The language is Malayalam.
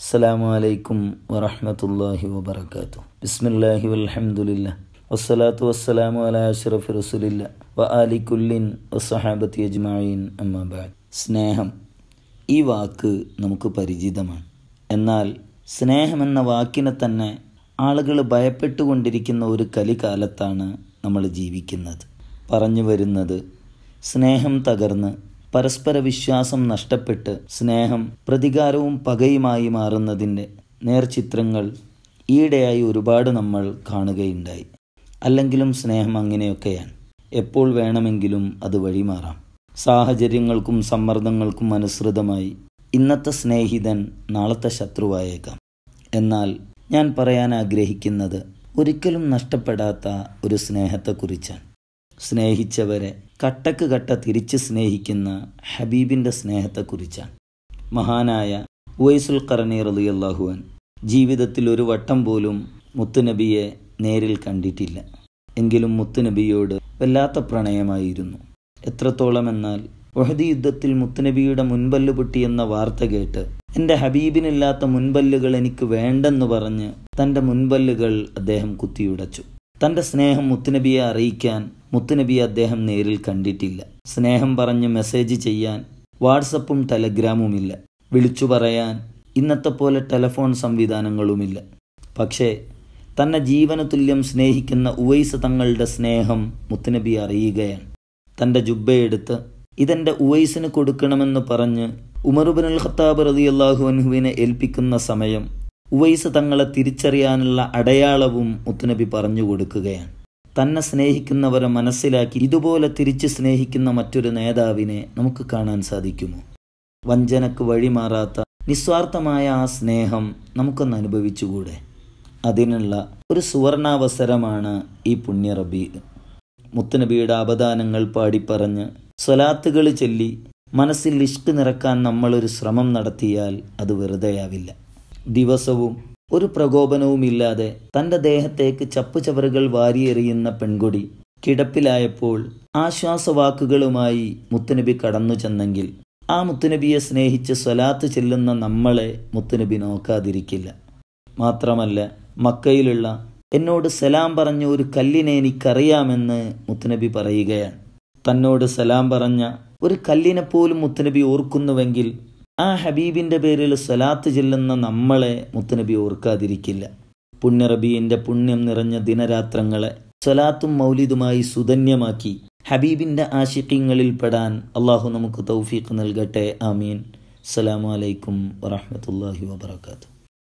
അസ്സാം വലൈക്കും വറഹമത്തല്ലാഹി വബർക്കാത്തു ബിസ്മില്ലാഹി വലഹമുല്ല വസ്സലാത്തു വസ്സലാമു അല റസുലില്ല വ അലിക്കുല്ലിൻ വസ്സഹാബത്തി അജ്മായിൻ അമ്മബാദ് സ്നേഹം ഈ വാക്ക് നമുക്ക് പരിചിതമാണ് എന്നാൽ സ്നേഹമെന്ന വാക്കിനെ തന്നെ ആളുകൾ ഭയപ്പെട്ടുകൊണ്ടിരിക്കുന്ന ഒരു കലികാലത്താണ് നമ്മൾ ജീവിക്കുന്നത് പറഞ്ഞു വരുന്നത് സ്നേഹം തകർന്ന് പരസ്പര വിശ്വാസം നഷ്ടപ്പെട്ട് സ്നേഹം പ്രതികാരവും പകയുമായി മാറുന്നതിൻ്റെ നേർചിത്രങ്ങൾ ഈയിടെയായി ഒരുപാട് നമ്മൾ കാണുകയുണ്ടായി അല്ലെങ്കിലും സ്നേഹം അങ്ങനെയൊക്കെയാണ് എപ്പോൾ വേണമെങ്കിലും അത് വഴിമാറാം സാഹചര്യങ്ങൾക്കും സമ്മർദ്ദങ്ങൾക്കും അനുസൃതമായി ഇന്നത്തെ സ്നേഹിതൻ നാളത്തെ ശത്രുവായേക്കാം എന്നാൽ ഞാൻ പറയാൻ ആഗ്രഹിക്കുന്നത് ഒരിക്കലും നഷ്ടപ്പെടാത്ത ഒരു സ്നേഹത്തെക്കുറിച്ചാണ് സ്നേഹിച്ചവരെ കട്ടക്ക് കട്ട തിരിച്ച് സ്നേഹിക്കുന്ന ഹബീബിൻ്റെ സ്നേഹത്തെക്കുറിച്ചാണ് മഹാനായ ഉവൈസുൽ അലി റലിയല്ലാഹുവൻ ജീവിതത്തിൽ ഒരു വട്ടം പോലും മുത്തുനബിയെ നേരിൽ കണ്ടിട്ടില്ല എങ്കിലും മുത്തുനബിയോട് വല്ലാത്ത പ്രണയമായിരുന്നു എത്രത്തോളം എന്നാൽ വഹദി യുദ്ധത്തിൽ മുത്തുനബിയുടെ മുൻപല്ല് പൊട്ടിയെന്ന വാർത്ത കേട്ട് എൻ്റെ ഹബീബിനില്ലാത്ത മുൻപല്ലുകൾ എനിക്ക് വേണ്ടെന്ന് പറഞ്ഞ് തൻ്റെ മുൻപല്ലുകൾ അദ്ദേഹം കുത്തിയുടച്ചു തൻ്റെ സ്നേഹം മുത്തുനബിയെ അറിയിക്കാൻ മുത്തുനബി അദ്ദേഹം നേരിൽ കണ്ടിട്ടില്ല സ്നേഹം പറഞ്ഞ് മെസ്സേജ് ചെയ്യാൻ വാട്സപ്പും ടെലഗ്രാമുമില്ല വിളിച്ചു പറയാൻ ഇന്നത്തെ പോലെ ടെലഫോൺ സംവിധാനങ്ങളുമില്ല പക്ഷേ തന്നെ ജീവന തുല്യം സ്നേഹിക്കുന്ന ഉവൈസ് തങ്ങളുടെ സ്നേഹം മുത്തുനബി അറിയുകയാണ് തൻ്റെ ജുബ്ബയെടുത്ത് ഇതെൻ്റെ ഉവൈസിന് കൊടുക്കണമെന്ന് പറഞ്ഞ് ഉമറുബിൻ അൽ ഖത്താബ് റതി അള്ളാഹുവിനെ ഏൽപ്പിക്കുന്ന സമയം ഉവൈസ് തങ്ങളെ തിരിച്ചറിയാനുള്ള അടയാളവും മുത്തുനബി പറഞ്ഞു കൊടുക്കുകയാണ് തന്നെ സ്നേഹിക്കുന്നവരെ മനസ്സിലാക്കി ഇതുപോലെ തിരിച്ച് സ്നേഹിക്കുന്ന മറ്റൊരു നേതാവിനെ നമുക്ക് കാണാൻ സാധിക്കുമോ വഞ്ചനക്ക് വഴിമാറാത്ത നിസ്വാർത്ഥമായ ആ സ്നേഹം നമുക്കൊന്ന് അനുഭവിച്ചുകൂടെ അതിനുള്ള ഒരു സുവർണാവസരമാണ് ഈ പുണ്യ മുത്തനബിയുടെ അവദാനങ്ങൾ പാടിപ്പറഞ്ഞ് സ്വലാത്തുകൾ ചൊല്ലി മനസ്സിൽ ഇഷ്ക് നിറക്കാൻ നമ്മളൊരു ശ്രമം നടത്തിയാൽ അത് വെറുതെയാവില്ല ദിവസവും ഒരു പ്രകോപനവുമില്ലാതെ തന്റെ ദേഹത്തേക്ക് ചപ്പുചവറുകൾ വാരിയെറിയുന്ന പെൺകൊടി കിടപ്പിലായപ്പോൾ ആശ്വാസവാക്കുകളുമായി മുത്തുനബി കടന്നു ചെന്നെങ്കിൽ ആ മുത്തുനബിയെ സ്നേഹിച്ച് സ്വലാത്ത് ചെല്ലുന്ന നമ്മളെ മുത്തുനബി നോക്കാതിരിക്കില്ല മാത്രമല്ല മക്കയിലുള്ള എന്നോട് സലാം പറഞ്ഞ ഒരു കല്ലിനെ എനിക്കറിയാമെന്ന് മുത്തുനബി പറയുകയാണ് തന്നോട് സലാം പറഞ്ഞ ഒരു കല്ലിനെപ്പോലും മുത്തുനബി ഓർക്കുന്നുവെങ്കിൽ ആ ഹബീബിൻ്റെ പേരിൽ സലാത്ത് ചെല്ലുന്ന നമ്മളെ മുത്തനബി ഓർക്കാതിരിക്കില്ല പുണ്യറബീൻ്റെ പുണ്യം നിറഞ്ഞ ദിനരാത്രങ്ങളെ സലാത്തും മൗലിദുമായി സുധന്യമാക്കി ഹബീബിൻ്റെ ആശിക്യങ്ങളിൽ പെടാൻ അള്ളാഹു നമുക്ക് തൗഫീഖ് നൽകട്ടെ ആമീൻ അസലാമലൈക്കും വറഹമത്തല്ലാഹി വാത്തു